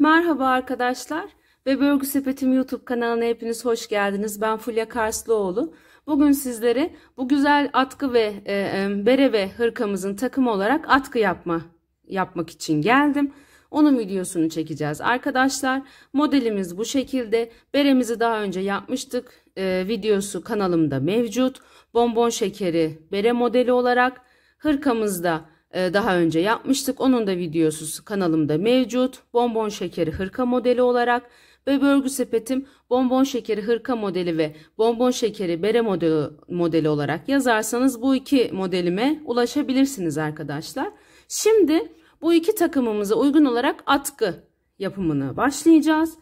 Merhaba arkadaşlar ve Börgü Sepetim YouTube kanalına hepiniz hoş geldiniz. Ben Fulya Karslıoğlu. Bugün sizlere bu güzel atkı ve e, e, bere ve hırkamızın takımı olarak atkı yapma yapmak için geldim. Onun videosunu çekeceğiz arkadaşlar. Modelimiz bu şekilde. Beremizi daha önce yapmıştık. E, videosu kanalımda mevcut. Bonbon şekeri bere modeli olarak hırkamızda ee, daha önce yapmıştık. Onun da videosu kanalımda mevcut. Bonbon şekeri hırka modeli olarak ve örgü sepetim bonbon şekeri hırka modeli ve bonbon şekeri bere modeli, modeli olarak yazarsanız bu iki modelime ulaşabilirsiniz arkadaşlar. Şimdi bu iki takımımıza uygun olarak atkı yapımını başlayacağız.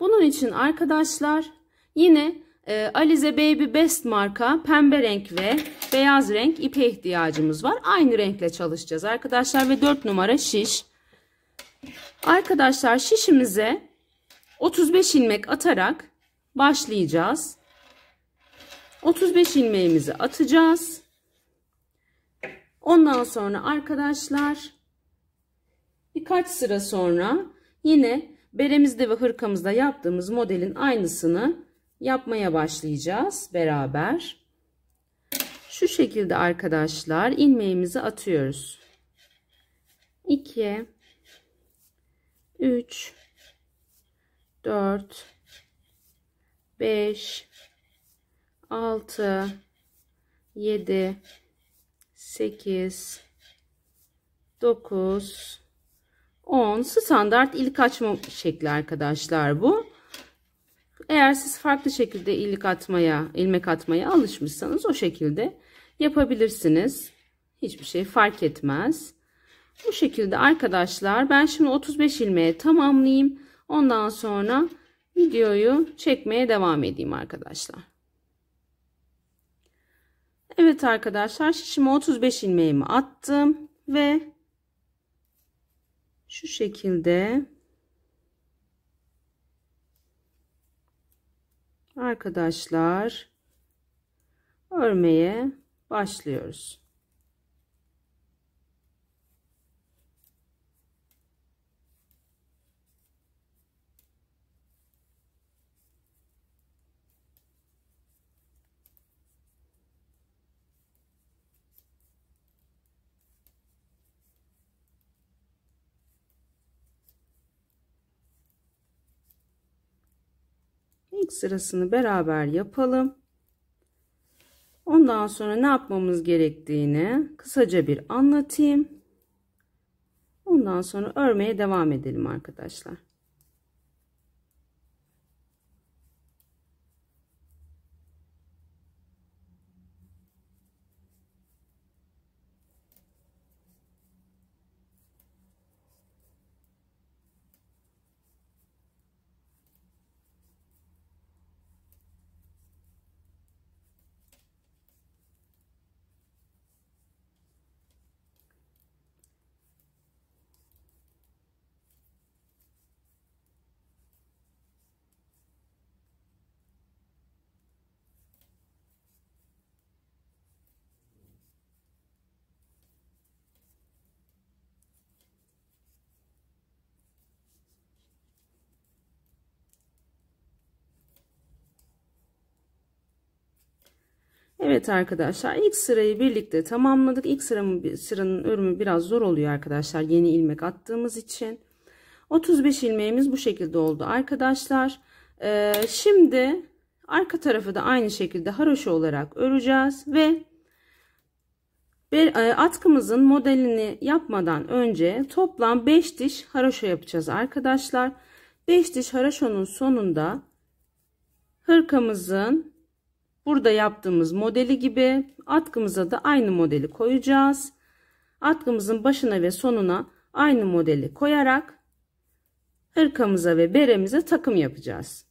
Bunun için arkadaşlar yine e, Alize Baby Best marka pembe renk ve beyaz renk ipe ihtiyacımız var. Aynı renkle çalışacağız arkadaşlar ve 4 numara şiş. Arkadaşlar şişimize 35 ilmek atarak başlayacağız. 35 ilmeğimizi atacağız. Ondan sonra arkadaşlar birkaç sıra sonra yine beremizde ve hırkamızda yaptığımız modelin aynısını yapmaya başlayacağız beraber. Şu şekilde arkadaşlar ilmeğimizi atıyoruz. 2 3 4 5 6 7 8 9 10 standart ilk açma şekli arkadaşlar bu. Eğer siz farklı şekilde ilik atmaya, ilmek atmaya alışmışsanız o şekilde yapabilirsiniz. Hiçbir şey fark etmez. Bu şekilde arkadaşlar ben şimdi 35 ilmeği tamamlayayım. Ondan sonra videoyu çekmeye devam edeyim arkadaşlar. Evet arkadaşlar şişime 35 ilmeğimi attım ve şu şekilde arkadaşlar örmeye başlıyoruz. ilk sırasını beraber yapalım. Ondan sonra ne yapmamız gerektiğini kısaca bir anlatayım. Ondan sonra örmeye devam edelim arkadaşlar. Evet arkadaşlar ilk sırayı birlikte tamamladık. İlk sıramın, sıranın örümü biraz zor oluyor arkadaşlar. Yeni ilmek attığımız için. 35 ilmeğimiz bu şekilde oldu arkadaşlar. Ee, şimdi arka tarafı da aynı şekilde haroşa olarak öreceğiz ve bir e, atkımızın modelini yapmadan önce toplam 5 diş haroşa yapacağız arkadaşlar. 5 diş haroşanın sonunda hırkamızın Burada yaptığımız modeli gibi atkımıza da aynı modeli koyacağız. Atkımızın başına ve sonuna aynı modeli koyarak hırkamıza ve beremize takım yapacağız.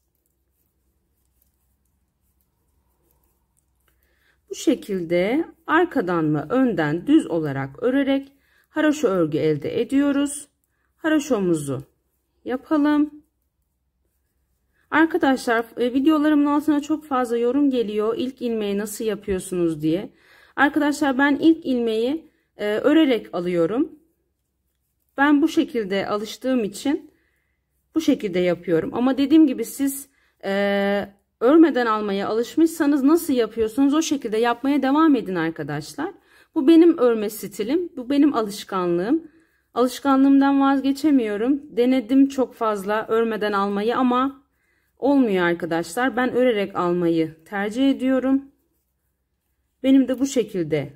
Bu şekilde arkadan ve önden düz olarak örerek haraşo örgü elde ediyoruz. Haraşomuzu yapalım. Arkadaşlar e, videolarımın altına çok fazla yorum geliyor. İlk ilmeği nasıl yapıyorsunuz diye. Arkadaşlar ben ilk ilmeği e, örerek alıyorum. Ben bu şekilde alıştığım için bu şekilde yapıyorum. Ama dediğim gibi siz e, örmeden almaya alışmışsanız nasıl yapıyorsunuz o şekilde yapmaya devam edin arkadaşlar. Bu benim örme stilim. Bu benim alışkanlığım. Alışkanlığımdan vazgeçemiyorum. Denedim çok fazla örmeden almayı ama olmuyor arkadaşlar. Ben örerek almayı tercih ediyorum. Benim de bu şekilde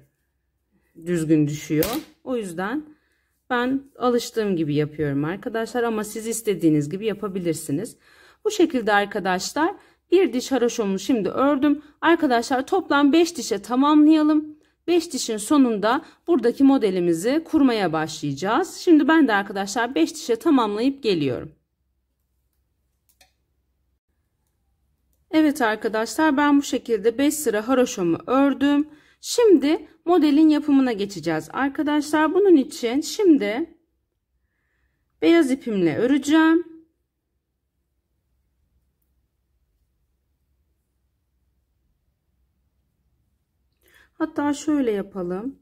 düzgün düşüyor. O yüzden ben alıştığım gibi yapıyorum arkadaşlar ama siz istediğiniz gibi yapabilirsiniz. Bu şekilde arkadaşlar bir diş haroşomu şimdi ördüm. Arkadaşlar toplam 5 dişe tamamlayalım. 5 dişin sonunda buradaki modelimizi kurmaya başlayacağız. Şimdi ben de arkadaşlar 5 dişe tamamlayıp geliyorum. Evet arkadaşlar ben bu şekilde 5 sıra haroşamı ördüm. Şimdi modelin yapımına geçeceğiz. Arkadaşlar bunun için şimdi beyaz ipimle öreceğim. Hatta şöyle yapalım.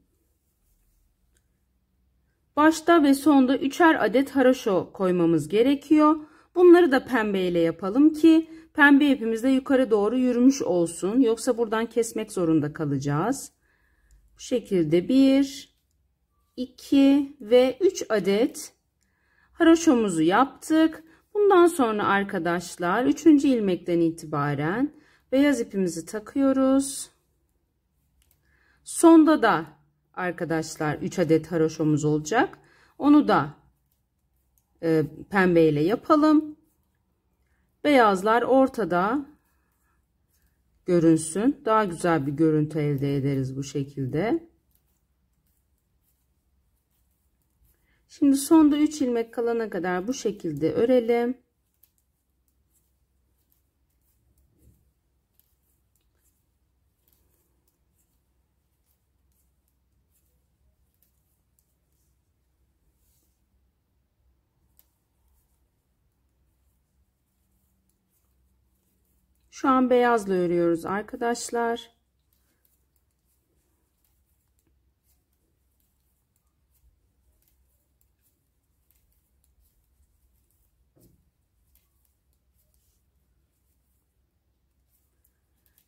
Başta ve sonda üçer adet haroşa koymamız gerekiyor. Bunları da pembe ile yapalım ki Pembe ipimizde yukarı doğru yürümüş olsun. Yoksa buradan kesmek zorunda kalacağız. Bu şekilde 1, 2 ve 3 adet haroşomuzu yaptık. Bundan sonra arkadaşlar 3. ilmekten itibaren beyaz ipimizi takıyoruz. Sonda da arkadaşlar 3 adet haroşomuz olacak. Onu da e, pembeyle yapalım. Beyazlar ortada görünsün. Daha güzel bir görüntü elde ederiz bu şekilde. Şimdi sonda 3 ilmek kalana kadar bu şekilde örelim. Şu an beyazla örüyoruz arkadaşlar.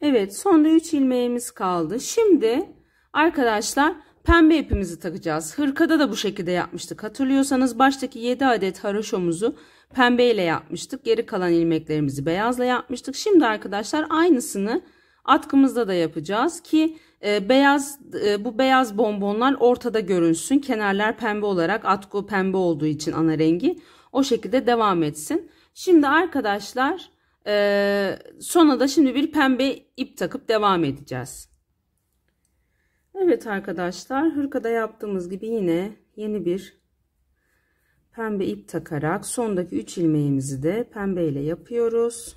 Evet sonda 3 ilmeğimiz kaldı. Şimdi arkadaşlar pembe ipimizi takacağız. Hırkada da bu şekilde yapmıştık. Hatırlıyorsanız baştaki 7 adet haroşomuzu pembe ile yapmıştık. Geri kalan ilmeklerimizi beyazla yapmıştık. Şimdi arkadaşlar aynısını atkımızda da yapacağız ki e, beyaz e, bu beyaz bonbonlar ortada görünsün. Kenarlar pembe olarak atkı pembe olduğu için ana rengi o şekilde devam etsin. Şimdi arkadaşlar e, sona da şimdi bir pembe ip takıp devam edeceğiz. Evet arkadaşlar hırkada yaptığımız gibi yine yeni bir pembe ip takarak sondaki 3 ilmeğimizi de pembe ile yapıyoruz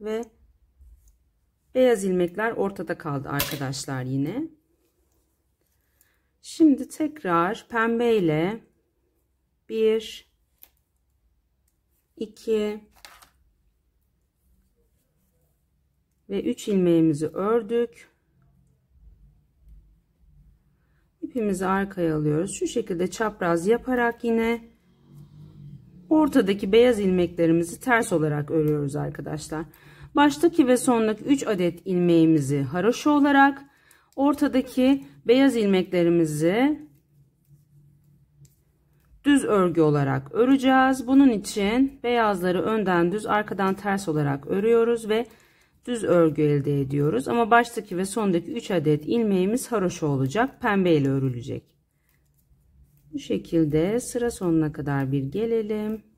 ve beyaz ilmekler ortada kaldı arkadaşlar yine şimdi tekrar pembe ile 1 2 ve 3 ilmeğimizi ördük ipimizi arkaya alıyoruz şu şekilde çapraz yaparak yine ortadaki beyaz ilmeklerimizi ters olarak örüyoruz arkadaşlar baştaki ve sondaki 3 adet ilmeğimizi haroşa olarak ortadaki beyaz ilmeklerimizi düz örgü olarak öreceğiz bunun için beyazları önden düz arkadan ters olarak örüyoruz ve düz örgü elde ediyoruz. Ama baştaki ve sondaki 3 adet ilmeğimiz haroşa olacak. Pembe ile örülecek. Bu şekilde sıra sonuna kadar bir gelelim.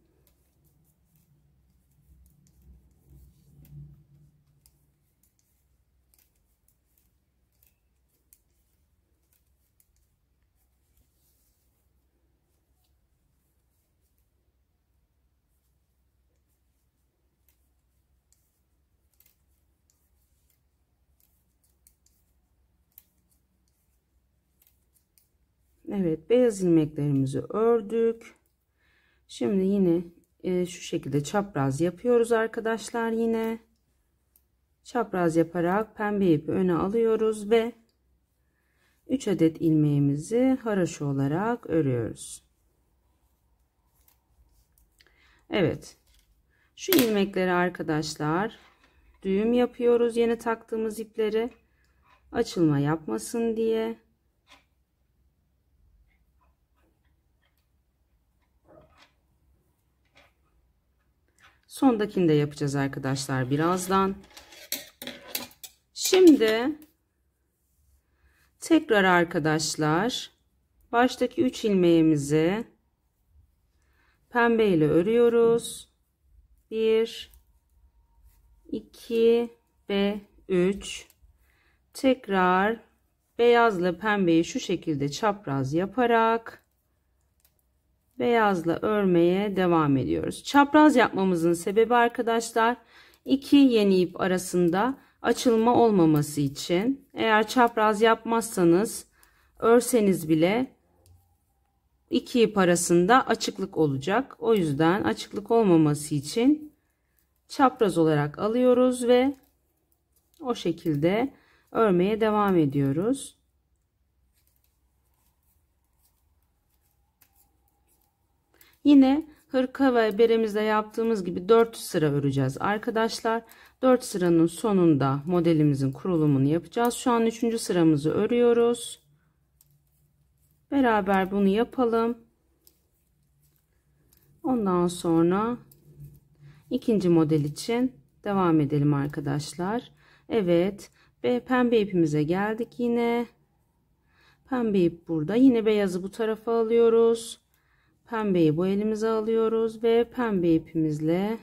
Evet beyaz ilmeklerimizi ördük. Şimdi yine e, şu şekilde çapraz yapıyoruz arkadaşlar yine. Çapraz yaparak pembe ipi öne alıyoruz ve 3 adet ilmeğimizi haraşo olarak örüyoruz. Evet. Şu ilmekleri arkadaşlar düğüm yapıyoruz yeni taktığımız ipleri açılma yapmasın diye. Sondakini de yapacağız arkadaşlar birazdan. Şimdi tekrar arkadaşlar baştaki 3 ilmeğimizi pembe ile örüyoruz. 1 2 ve 3 tekrar beyazla pembeyi şu şekilde çapraz yaparak beyazla örmeye devam ediyoruz. Çapraz yapmamızın sebebi arkadaşlar iki yeni ip arasında açılma olmaması için. Eğer çapraz yapmazsanız örseniz bile iki ip arasında açıklık olacak. O yüzden açıklık olmaması için çapraz olarak alıyoruz ve o şekilde örmeye devam ediyoruz. Yine hırka ve beremizde yaptığımız gibi 4 sıra öreceğiz arkadaşlar. 4 sıranın sonunda modelimizin kurulumunu yapacağız. Şu an 3. sıramızı örüyoruz. Beraber bunu yapalım. Ondan sonra ikinci model için devam edelim arkadaşlar. Evet ve pembe ipimize geldik yine. Pembe ip burada. Yine beyazı bu tarafa alıyoruz pembeyi bu elimize alıyoruz ve pembe ipimizle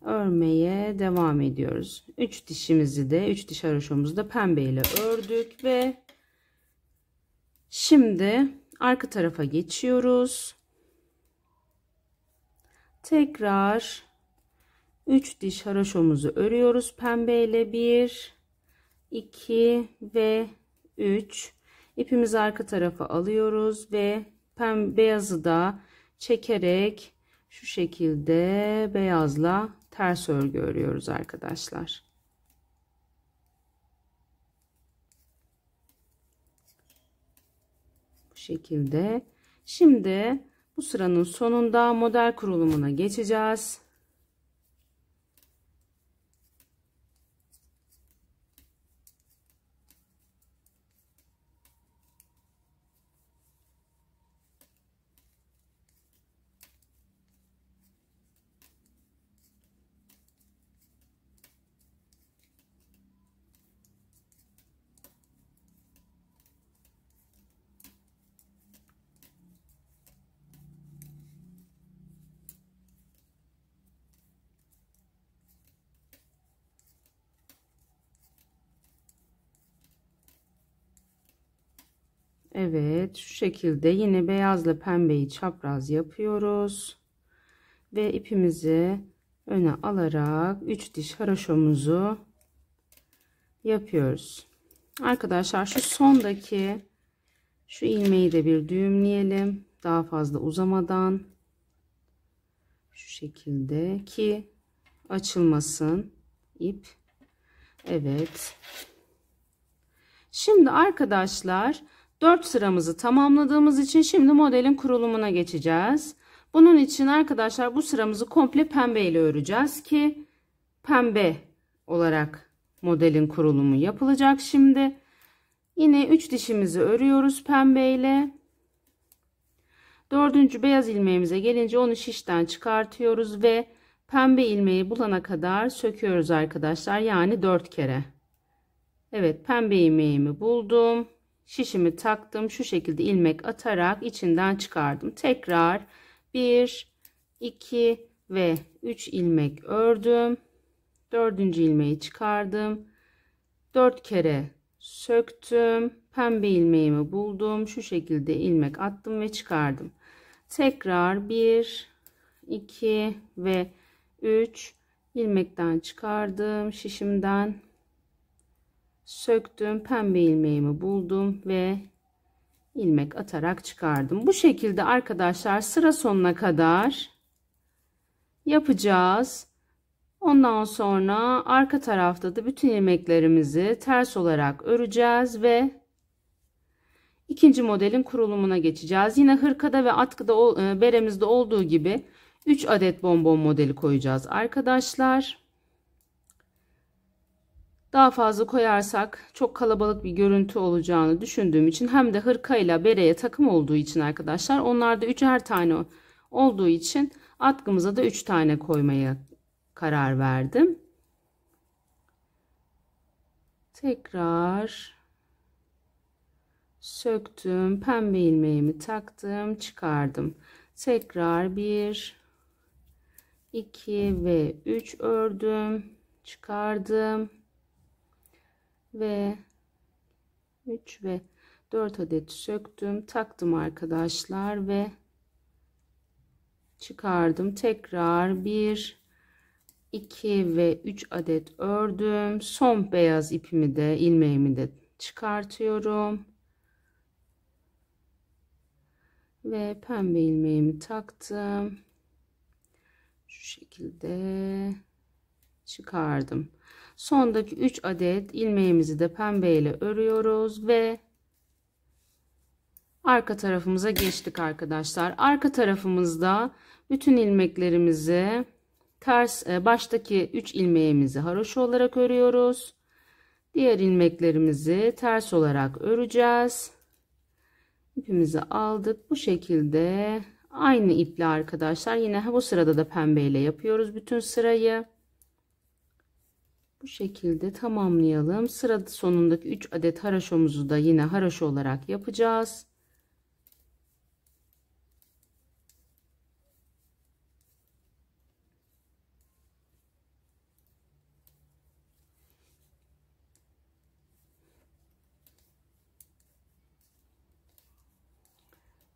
örmeye devam ediyoruz. 3 dişimizi de 3 diş haroşomuzu da pembe ile ördük ve şimdi arka tarafa geçiyoruz. Tekrar 3 diş haroşamızı örüyoruz pembe ile 1 2 ve 3 ipimizi arka tarafa alıyoruz ve pembe beyazı da çekerek şu şekilde beyazla ters örgü örüyoruz arkadaşlar. Bu şekilde. Şimdi bu sıranın sonunda model kurulumuna geçeceğiz. Evet şu şekilde yine beyazla pembeyi çapraz yapıyoruz. Ve ipimizi öne alarak 3 diş haroşomuzu yapıyoruz. Arkadaşlar şu sondaki şu ilmeği de bir düğümleyelim. Daha fazla uzamadan şu şekilde ki açılmasın ip. Evet. Şimdi arkadaşlar 4 sıramızı tamamladığımız için şimdi modelin kurulumuna geçeceğiz. Bunun için arkadaşlar bu sıramızı komple pembe ile öreceğiz ki pembe olarak modelin kurulumu yapılacak şimdi. Yine 3 dişimizi örüyoruz pembe ile. Dördüncü beyaz ilmeğimize gelince onu şişten çıkartıyoruz ve pembe ilmeği bulana kadar söküyoruz arkadaşlar. Yani 4 kere. Evet pembe ilmeğimi buldum şişimi taktım. Şu şekilde ilmek atarak içinden çıkardım. Tekrar 1, 2 ve 3 ilmek ördüm. dördüncü ilmeği çıkardım. 4 kere söktüm. Pembe ilmeğimi buldum. Şu şekilde ilmek attım ve çıkardım. Tekrar 1, 2 ve 3 ilmekten çıkardım. Şişimden söktüm pembe ilmeğimi buldum ve ilmek atarak çıkardım bu şekilde arkadaşlar sıra sonuna kadar yapacağız ondan sonra arka tarafta da bütün ilmeklerimizi ters olarak öreceğiz ve ikinci modelin kurulumuna geçeceğiz yine hırkada ve atkıda e, beremizde olduğu gibi 3 adet bonbon modeli koyacağız arkadaşlar daha fazla koyarsak çok kalabalık bir görüntü olacağını düşündüğüm için hem de hırka ile bereye takım olduğu için arkadaşlar onlarda üçer tane olduğu için atkımıza da üç tane koymaya karar verdim. Tekrar söktüm, pembe ilmeğimi taktım, çıkardım. Tekrar bir 2 ve 3 ördüm, çıkardım ve 3 ve 4 adet söktüm taktım arkadaşlar ve çıkardım tekrar 1 2 ve 3 adet ördüm son beyaz ipimi de ilmeğimi de çıkartıyorum ve pembe ilmeğimi taktım şu şekilde çıkardım sondaki 3 adet ilmeğimizi de pembe ile örüyoruz ve arka tarafımıza geçtik arkadaşlar arka tarafımızda bütün ilmeklerimizi ters e, baştaki 3 ilmeğimizi haroşa olarak örüyoruz diğer ilmeklerimizi ters olarak öreceğiz ipimizi aldık bu şekilde aynı iple arkadaşlar yine bu sırada da pembeyle yapıyoruz bütün sırayı bu şekilde tamamlayalım sıra sonundaki 3 adet haraşomuzu da yine haraşo olarak yapacağız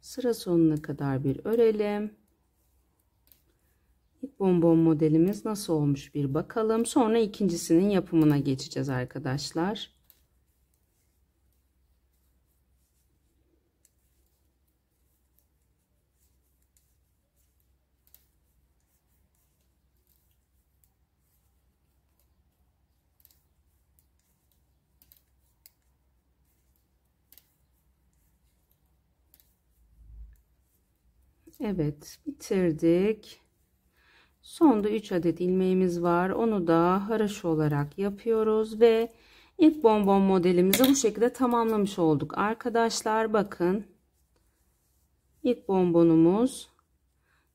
sıra sonuna kadar bir örelim bonbon modelimiz nasıl olmuş bir bakalım. Sonra ikincisinin yapımına geçeceğiz arkadaşlar. Evet bitirdik. Sonda 3 adet ilmeğimiz var. Onu da haraşo olarak yapıyoruz ve ilk bonbon modelimizi bu şekilde tamamlamış olduk. Arkadaşlar bakın. ilk bonbonumuz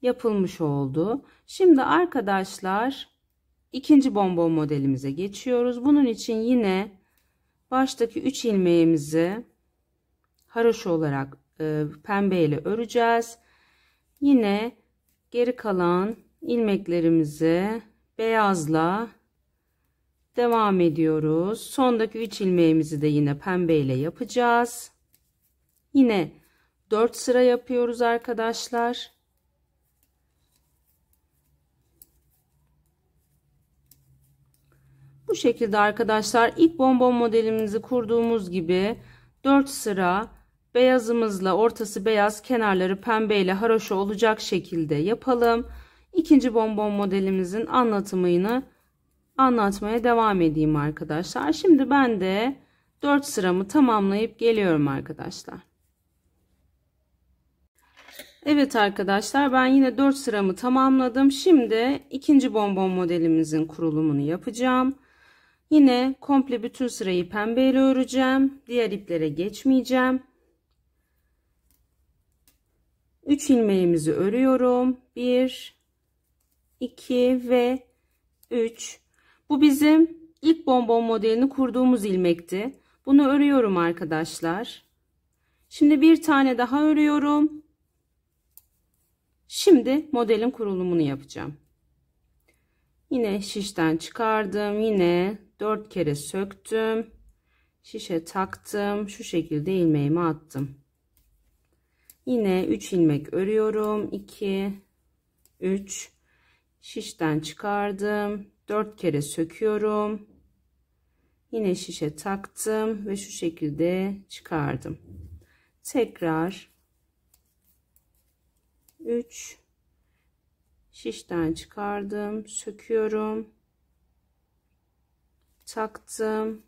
yapılmış oldu. Şimdi arkadaşlar ikinci bonbon modelimize geçiyoruz. Bunun için yine baştaki 3 ilmeğimizi haraşo olarak e, pembe ile öreceğiz. Yine geri kalan ilmeklerimizi beyazla devam ediyoruz. Sondaki 3 ilmeğimizi de yine pembeyle yapacağız. Yine 4 sıra yapıyoruz arkadaşlar. Bu şekilde arkadaşlar ilk bonbon modelimizi kurduğumuz gibi 4 sıra beyazımızla ortası beyaz kenarları pembeyle haroşa olacak şekilde yapalım ikinci bonbon modelimizin anlatımını anlatmaya devam edeyim arkadaşlar. Şimdi ben de 4 sıramı tamamlayıp geliyorum arkadaşlar. Evet arkadaşlar ben yine 4 sıramı tamamladım. Şimdi ikinci bonbon modelimizin kurulumunu yapacağım. Yine komple bütün sırayı pembeyle öreceğim. Diğer iplere geçmeyeceğim. 3 ilmeğimizi örüyorum. 1 2 ve 3. Bu bizim ilk bonbon modelini kurduğumuz ilmekti. Bunu örüyorum arkadaşlar. Şimdi bir tane daha örüyorum. Şimdi modelin kurulumunu yapacağım. Yine şişten çıkardım. Yine 4 kere söktüm. Şişe taktım. Şu şekilde ilmeğimi attım. Yine 3 ilmek örüyorum. 2 3 şişten çıkardım 4 kere söküyorum yine şişe taktım ve şu şekilde çıkardım tekrar 3 şişten çıkardım söküyorum taktım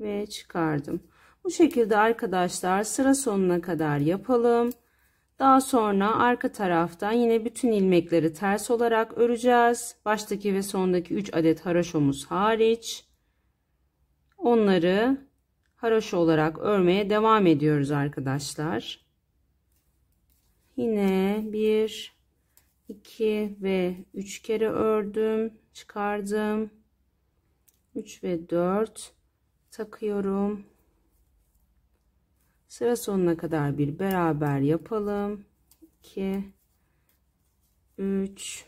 ve çıkardım bu şekilde arkadaşlar sıra sonuna kadar yapalım daha sonra arka taraftan yine bütün ilmekleri ters olarak öreceğiz. Baştaki ve sondaki 3 adet haroşomuz hariç. Onları haroşa olarak örmeye devam ediyoruz arkadaşlar. Yine 1 2 ve 3 kere ördüm, çıkardım. 3 ve 4 takıyorum sıra sonuna kadar bir beraber yapalım 2 3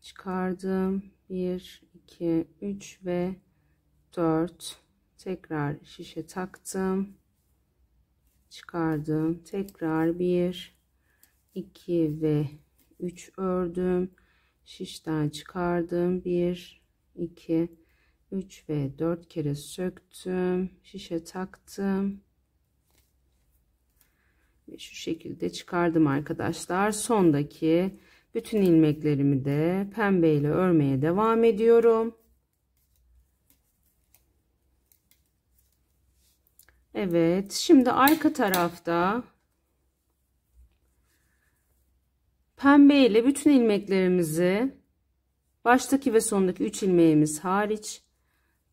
çıkardım 1 2 3 ve 4 tekrar şişe taktım çıkardım tekrar 1 2 ve 3 ördüm şişten çıkardım 1 2 3 ve 4 kere söktüm. Şişe taktım. Ve şu şekilde çıkardım arkadaşlar. Sondaki bütün ilmeklerimi de pembe ile örmeye devam ediyorum. Evet şimdi arka tarafta pembe ile bütün ilmeklerimizi baştaki ve sondaki 3 ilmeğimiz hariç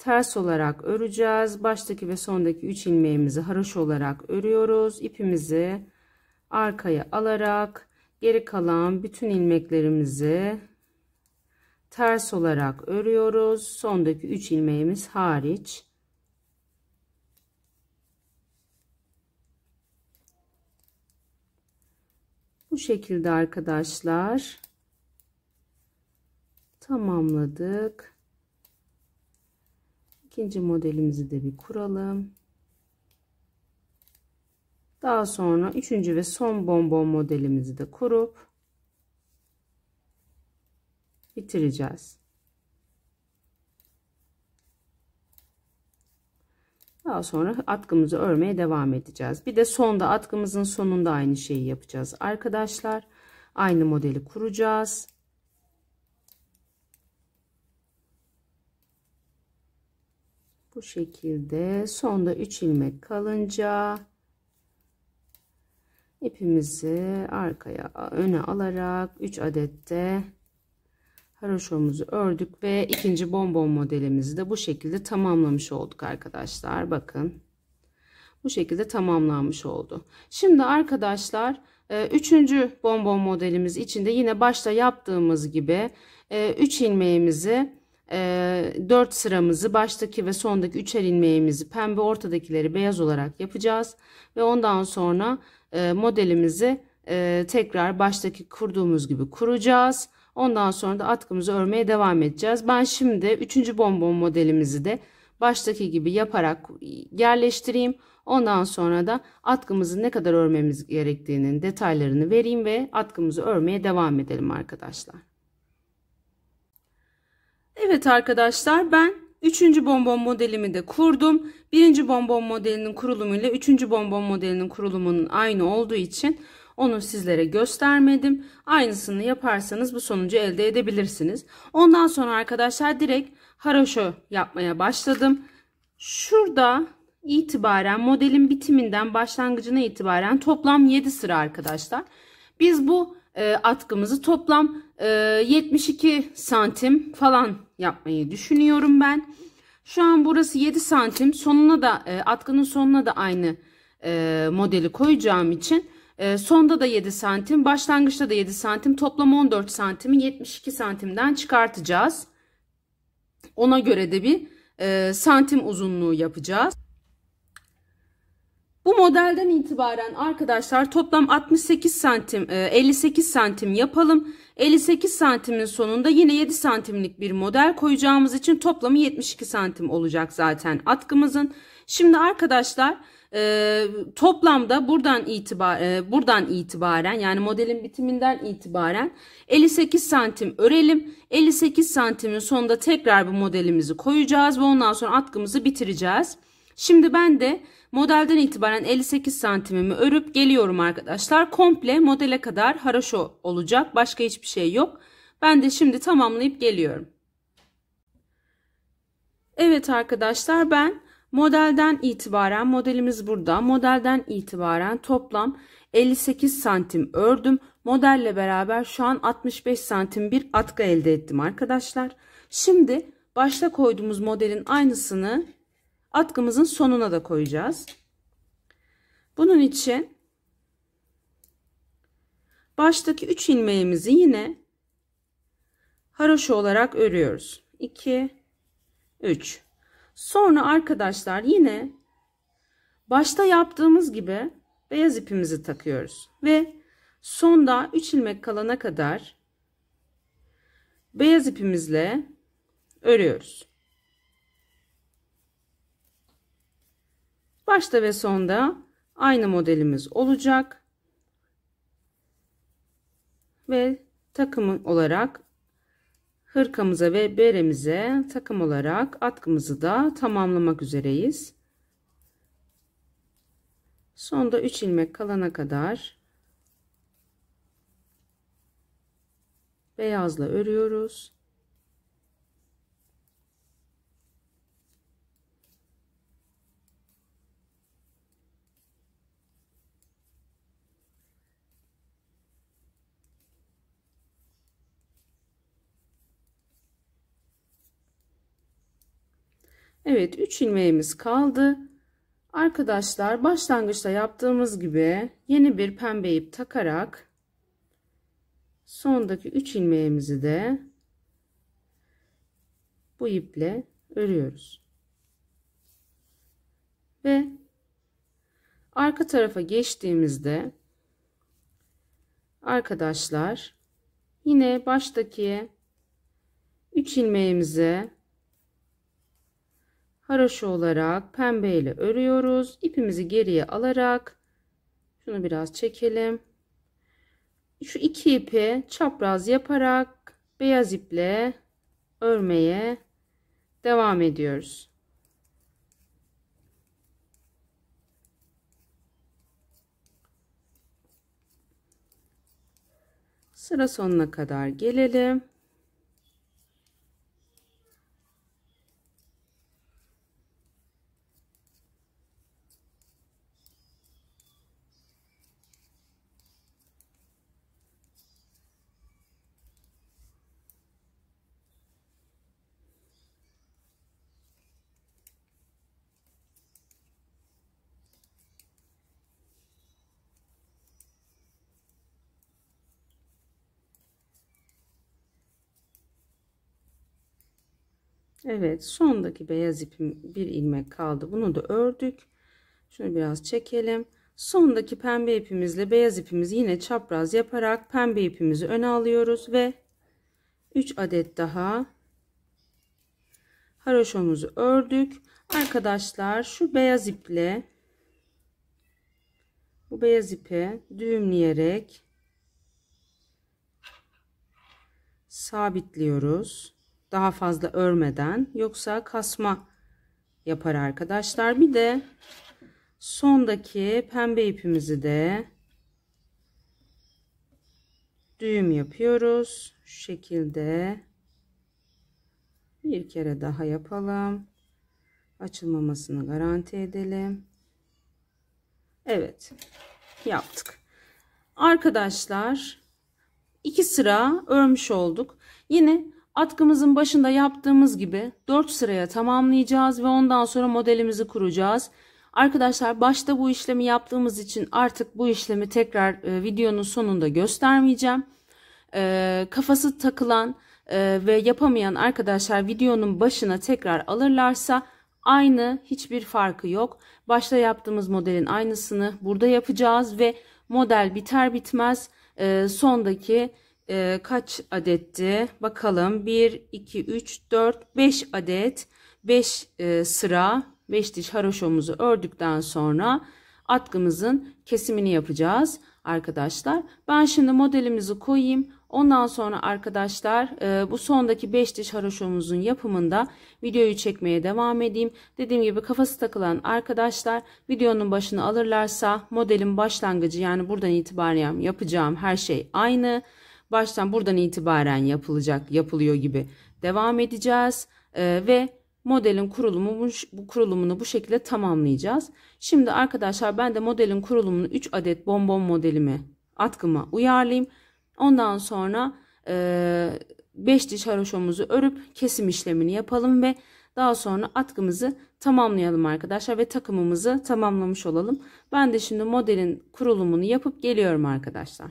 ters olarak öreceğiz. Baştaki ve sondaki 3 ilmeğimizi haroş olarak örüyoruz. İpimizi arkaya alarak geri kalan bütün ilmeklerimizi ters olarak örüyoruz. Sondaki 3 ilmeğimiz hariç. Bu şekilde arkadaşlar tamamladık. İkinci modelimizi de bir kuralım. Daha sonra üçüncü ve son bonbon modelimizi de kurup bitireceğiz. Daha sonra atkımızı örmeye devam edeceğiz. Bir de sonda atkımızın sonunda aynı şeyi yapacağız. Arkadaşlar aynı modeli kuracağız. bu şekilde sonda 3 ilmek kalınca ipimizi arkaya öne alarak 3 adette haroşomuzu ördük ve ikinci bonbon modelimizi de bu şekilde tamamlamış olduk arkadaşlar bakın bu şekilde tamamlanmış oldu şimdi arkadaşlar e, üçüncü bonbon modelimiz içinde yine başta yaptığımız gibi 3 e, ilmeğimizi 4 ee, sıramızı baştaki ve sondaki üçer ilmeğimizi pembe ortadakileri beyaz olarak yapacağız ve ondan sonra e, modelimizi e, tekrar baştaki kurduğumuz gibi kuracağız ondan sonra da atkımızı örmeye devam edeceğiz ben şimdi 3. bonbon modelimizi de baştaki gibi yaparak yerleştireyim ondan sonra da atkımızı ne kadar örmemiz gerektiğinin detaylarını vereyim ve atkımızı örmeye devam edelim arkadaşlar Evet arkadaşlar ben 3. bonbon modelimi de kurdum. 1. bonbon modelinin kurulumu ile 3. bonbon modelinin kurulumunun aynı olduğu için onu sizlere göstermedim. Aynısını yaparsanız bu sonucu elde edebilirsiniz. Ondan sonra arkadaşlar direkt haroşo yapmaya başladım. Şurada itibaren modelin bitiminden başlangıcına itibaren toplam 7 sıra arkadaşlar. Biz bu e, atkımızı toplam 72 ee, santim falan yapmayı düşünüyorum ben. Şu an burası 7 santim. Sonuna da e, atkının sonuna da aynı e, modeli koyacağım için e, sonda da 7 santim başlangıçta da 7 santim toplam 14 santimi 72 santimden çıkartacağız. Ona göre de bir santim uzunluğu yapacağız. Bu modelden itibaren arkadaşlar toplam 68 santim 58 santim yapalım. 58 santimin sonunda yine 7 santimlik bir model koyacağımız için toplamı 72 santim olacak zaten atkımızın. Şimdi arkadaşlar e, toplamda buradan itibar e, buradan itibaren yani modelin bitiminden itibaren 58 santim örelim. 58 santimin sonunda tekrar bu modelimizi koyacağız ve ondan sonra atkımızı bitireceğiz. Şimdi ben de modelden itibaren 58 santimimi örüp geliyorum arkadaşlar. Komple modele kadar haraşo olacak. Başka hiçbir şey yok. Ben de şimdi tamamlayıp geliyorum. Evet arkadaşlar ben modelden itibaren modelimiz burada. Modelden itibaren toplam 58 santim ördüm. Modelle beraber şu an 65 santim bir atkı elde ettim arkadaşlar. Şimdi başta koyduğumuz modelin aynısını atkımızın sonuna da koyacağız. Bunun için baştaki 3 ilmeğimizi yine haroşa olarak örüyoruz. 2 3 Sonra arkadaşlar yine başta yaptığımız gibi beyaz ipimizi takıyoruz ve sonda 3 ilmek kalana kadar beyaz ipimizle örüyoruz. Başta ve sonda aynı modelimiz olacak. Ve takım olarak hırkamıza ve beremize takım olarak atkımızı da tamamlamak üzereyiz. Sonda 3 ilmek kalana kadar beyazla örüyoruz. Evet 3 ilmeğimiz kaldı. Arkadaşlar başlangıçta yaptığımız gibi yeni bir pembe ip takarak sondaki 3 ilmeğimizi de bu iple örüyoruz. Ve arka tarafa geçtiğimizde arkadaşlar yine baştaki 3 ilmeğimize haroşa olarak pembe ile örüyoruz. İpimizi geriye alarak şunu biraz çekelim. Şu iki ipi çapraz yaparak beyaz iple örmeye devam ediyoruz. Sıra sonuna kadar gelelim. Evet sondaki beyaz ipim bir ilmek kaldı. Bunu da ördük. Şunu biraz çekelim. Sondaki pembe ipimizle beyaz ipimizi yine çapraz yaparak pembe ipimizi öne alıyoruz ve 3 adet daha haroşomuzu ördük. Arkadaşlar şu beyaz iple bu beyaz ipe düğümleyerek sabitliyoruz daha fazla örmeden yoksa kasma yapar arkadaşlar. Bir de sondaki pembe ipimizi de düğüm yapıyoruz. Şu şekilde bir kere daha yapalım. Açılmamasını garanti edelim. Evet yaptık. Arkadaşlar iki sıra örmüş olduk. Yine Atkımızın başında yaptığımız gibi 4 sıraya tamamlayacağız ve ondan sonra modelimizi kuracağız. Arkadaşlar başta bu işlemi yaptığımız için artık bu işlemi tekrar e, videonun sonunda göstermeyeceğim. E, kafası takılan e, ve yapamayan arkadaşlar videonun başına tekrar alırlarsa aynı hiçbir farkı yok. Başta yaptığımız modelin aynısını burada yapacağız ve model biter bitmez e, sondaki e, kaç adetti? Bakalım 1, 2, 3, 4, 5 adet 5 e, sıra 5 diş haroşomuzu ördükten sonra atkımızın kesimini yapacağız arkadaşlar. Ben şimdi modelimizi koyayım. Ondan sonra arkadaşlar e, bu sondaki 5 diş haroşomuzun yapımında videoyu çekmeye devam edeyim. Dediğim gibi kafası takılan arkadaşlar videonun başını alırlarsa modelin başlangıcı yani buradan itibaren yapacağım her şey aynı baştan buradan itibaren yapılacak, yapılıyor gibi devam edeceğiz e, ve modelin kurulumu bu kurulumunu bu şekilde tamamlayacağız. Şimdi arkadaşlar ben de modelin kurulumunu 3 adet bonbon modelimi atkıma uyarlayayım. Ondan sonra 5 e, diş haroşomuzu örüp kesim işlemini yapalım ve daha sonra atkımızı tamamlayalım arkadaşlar ve takımımızı tamamlamış olalım. Ben de şimdi modelin kurulumunu yapıp geliyorum arkadaşlar.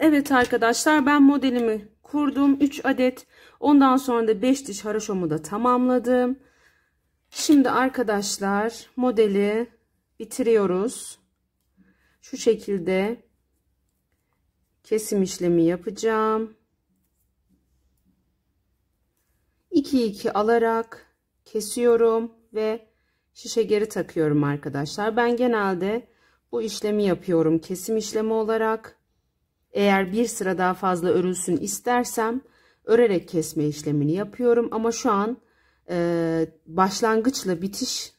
Evet arkadaşlar ben modelimi kurdum. 3 adet. Ondan sonra da 5 diş haroşomu da tamamladım. Şimdi arkadaşlar modeli bitiriyoruz. Şu şekilde kesim işlemi yapacağım. 2 2 alarak kesiyorum ve şişe geri takıyorum arkadaşlar. Ben genelde bu işlemi yapıyorum kesim işlemi olarak. Eğer bir sıra daha fazla örülsün istersem örerek kesme işlemini yapıyorum. Ama şu an e, başlangıçla bitiş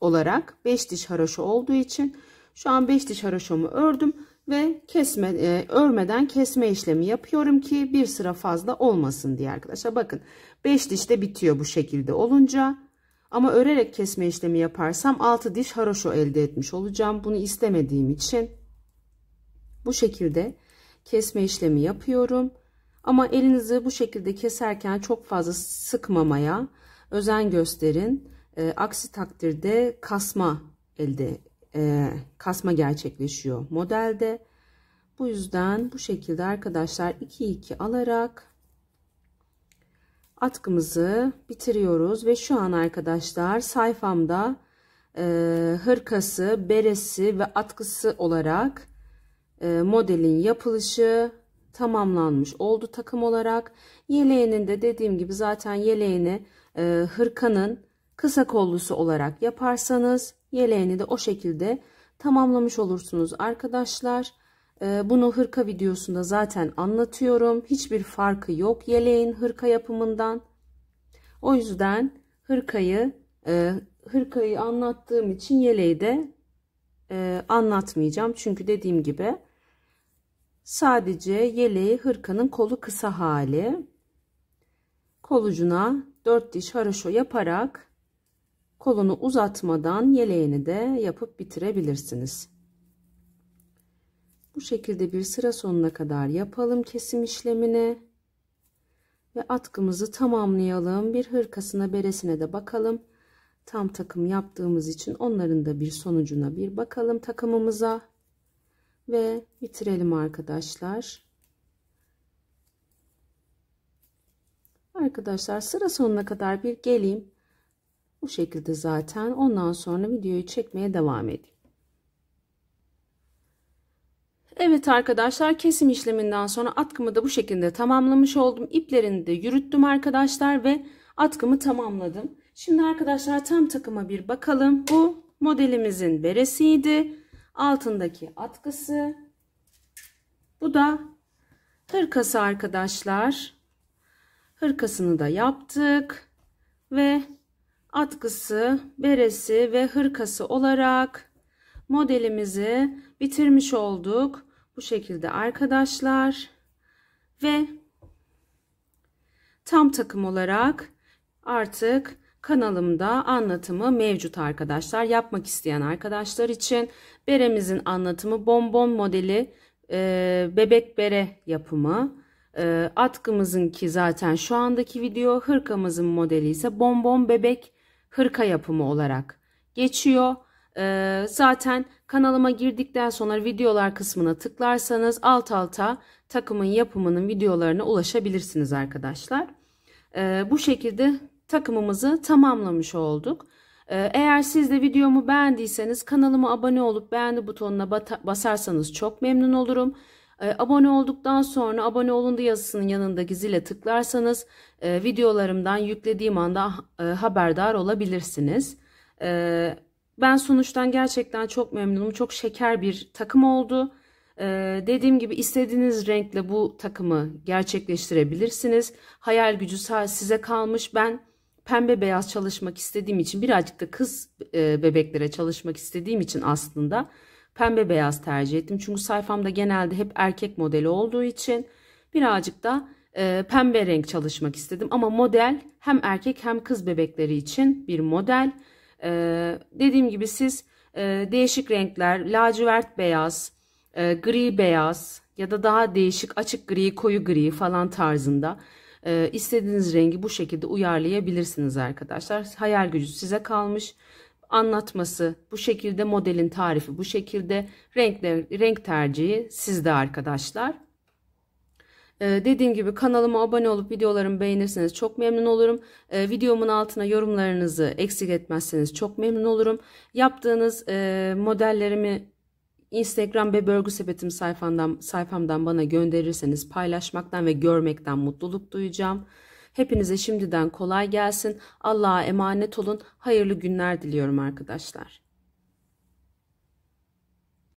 olarak 5 diş haroşa olduğu için şu an 5 diş haroşamı ördüm ve kesme e, örmeden kesme işlemi yapıyorum ki bir sıra fazla olmasın diye arkadaşlar. Bakın 5 diş de bitiyor bu şekilde olunca. Ama örerek kesme işlemi yaparsam 6 diş haroşo elde etmiş olacağım. Bunu istemediğim için bu şekilde kesme işlemi yapıyorum. Ama elinizi bu şekilde keserken çok fazla sıkmamaya özen gösterin. E, aksi takdirde kasma elde e, kasma gerçekleşiyor modelde. Bu yüzden bu şekilde arkadaşlar 2-2 alarak atkımızı bitiriyoruz ve şu an arkadaşlar sayfamda e, hırkası, beresi ve atkısı olarak e, modelin yapılışı tamamlanmış oldu takım olarak. Yeleğinin de dediğim gibi zaten yeleğini e, hırkanın kısa kollusu olarak yaparsanız yeleğini de o şekilde tamamlamış olursunuz arkadaşlar. E, bunu hırka videosunda zaten anlatıyorum. Hiçbir farkı yok yeleğin hırka yapımından. O yüzden hırkayı hırkayı anlattığım için yeleği de e, anlatmayacağım. Çünkü dediğim gibi sadece yeleği hırkanın kolu kısa hali. Kolucuna dört diş haroşa yaparak kolunu uzatmadan yeleğini de yapıp bitirebilirsiniz. Bu şekilde bir sıra sonuna kadar yapalım kesim işlemini. Ve atkımızı tamamlayalım. Bir hırkasına beresine de bakalım tam takım yaptığımız için onların da bir sonucuna bir bakalım takımımıza ve bitirelim arkadaşlar. Arkadaşlar sıra sonuna kadar bir geleyim. Bu şekilde zaten ondan sonra videoyu çekmeye devam edeyim. Evet arkadaşlar kesim işleminden sonra atkımı da bu şekilde tamamlamış oldum. İplerini de yürüttüm arkadaşlar ve atkımı tamamladım. Şimdi arkadaşlar tam takıma bir bakalım. Bu modelimizin beresiydi. Altındaki atkısı. Bu da hırkası arkadaşlar. Hırkasını da yaptık. Ve atkısı, beresi ve hırkası olarak modelimizi bitirmiş olduk. Bu şekilde arkadaşlar. Ve tam takım olarak artık kanalımda anlatımı mevcut arkadaşlar. Yapmak isteyen arkadaşlar için beremizin anlatımı bonbon modeli e, bebek bere yapımı. E, ki zaten şu andaki video hırkamızın modeli ise bonbon bebek hırka yapımı olarak geçiyor. E, zaten kanalıma girdikten sonra videolar kısmına tıklarsanız alt alta takımın yapımının videolarına ulaşabilirsiniz arkadaşlar. E, bu şekilde takımımızı tamamlamış olduk. Ee, eğer siz de videomu beğendiyseniz kanalıma abone olup beğeni butonuna basarsanız çok memnun olurum. Ee, abone olduktan sonra abone olundu yazısının yanındaki zile tıklarsanız e, videolarımdan yüklediğim anda ah, e, haberdar olabilirsiniz. Ee, ben sonuçtan gerçekten çok memnunum. Çok şeker bir takım oldu. Dediğim gibi istediğiniz renkle bu takımı gerçekleştirebilirsiniz. Hayal gücü size kalmış. Ben pembe beyaz çalışmak istediğim için birazcık da kız e, bebeklere çalışmak istediğim için aslında pembe beyaz tercih ettim. Çünkü sayfamda genelde hep erkek modeli olduğu için birazcık da e, pembe renk çalışmak istedim. Ama model hem erkek hem kız bebekleri için bir model. E, dediğim gibi siz değişik renkler lacivert beyaz, gri beyaz ya da daha değişik açık gri koyu gri falan tarzında e, istediğiniz rengi bu şekilde uyarlayabilirsiniz arkadaşlar. Hayal gücü size kalmış. Anlatması bu şekilde modelin tarifi bu şekilde renkler, renk tercihi sizde arkadaşlar. Ee, dediğim gibi kanalıma abone olup videolarımı beğenirseniz çok memnun olurum. Ee, videomun altına yorumlarınızı eksik etmezseniz çok memnun olurum. Yaptığınız e, modellerimi Instagram ve Bölgü Sepetim sayfamdan, sayfamdan bana gönderirseniz paylaşmaktan ve görmekten mutluluk duyacağım. Hepinize şimdiden kolay gelsin. Allah'a emanet olun. Hayırlı günler diliyorum arkadaşlar.